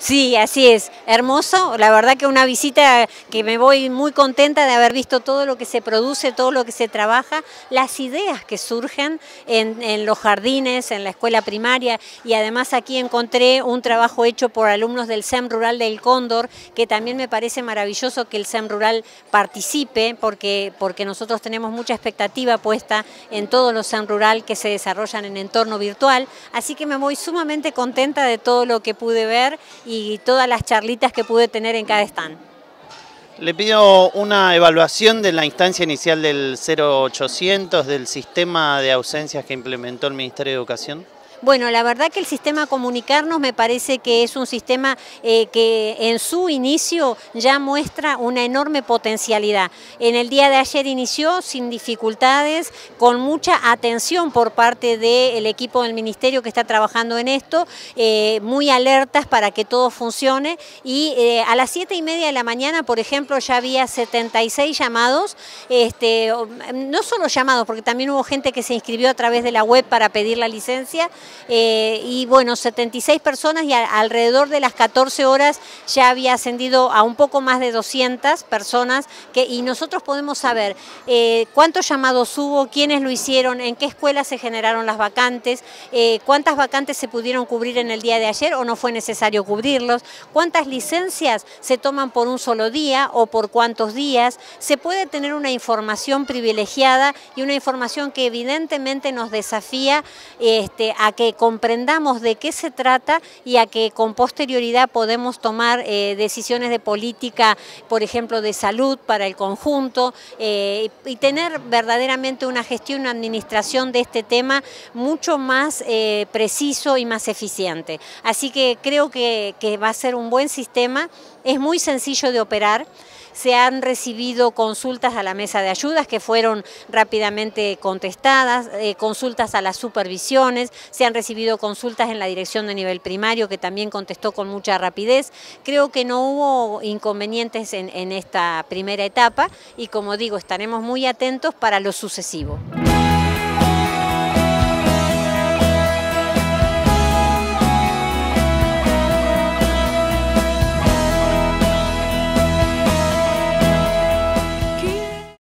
Sí, así es. Hermoso. La verdad que una visita que me voy muy contenta de haber visto todo lo que se produce, todo lo que se trabaja, las ideas que surgen en, los jardines, en la escuela primaria y además aquí encontré un trabajo hecho por alumnos del SEM Rural del Cóndor que también me parece maravilloso que el SEM Rural participe porque, porque nosotros tenemos mucha expectativa puesta en todos los SEM Rural que se desarrollan en entorno virtual. Así que me voy sumamente contenta de todo lo que pude ver y todas las charlitas que pude tener en cada stand. Le pido una evaluación de la instancia inicial del 0800, del sistema de ausencias que implementó el Ministerio de Educación. Bueno, la verdad que el sistema Comunicarnos me parece que es un sistema eh, que en su inicio ya muestra una enorme potencialidad. En el día de ayer inició sin dificultades, con mucha atención por parte del equipo del Ministerio que está trabajando en esto, eh, muy alertas para que todo funcione y eh, a las 7 y media de la mañana, por ejemplo, ya había 76 llamados, este, no solo llamados, porque también hubo gente que se inscribió a través de la web para pedir la licencia, eh, y bueno, 76 personas y alrededor de las 14 horas ya había ascendido a un poco más de 200 personas que, y nosotros podemos saber eh, cuántos llamados hubo, quiénes lo hicieron, en qué escuelas se generaron las vacantes, eh, cuántas vacantes se pudieron cubrir en el día de ayer o no fue necesario cubrirlos, cuántas licencias se toman por un solo día o por cuántos días, se puede tener una información privilegiada y una información que evidentemente nos desafía este, a que que comprendamos de qué se trata y a que con posterioridad podemos tomar eh, decisiones de política, por ejemplo, de salud para el conjunto eh, y tener verdaderamente una gestión, una administración de este tema mucho más eh, preciso y más eficiente. Así que creo que va a ser un buen sistema, es muy sencillo de operar se han recibido consultas a la mesa de ayudas que fueron rápidamente contestadas, eh, consultas a las supervisiones, se han recibido consultas en la dirección de nivel primario que también contestó con mucha rapidez. Creo que no hubo inconvenientes en esta primera etapa y como digo, estaremos muy atentos para lo sucesivo.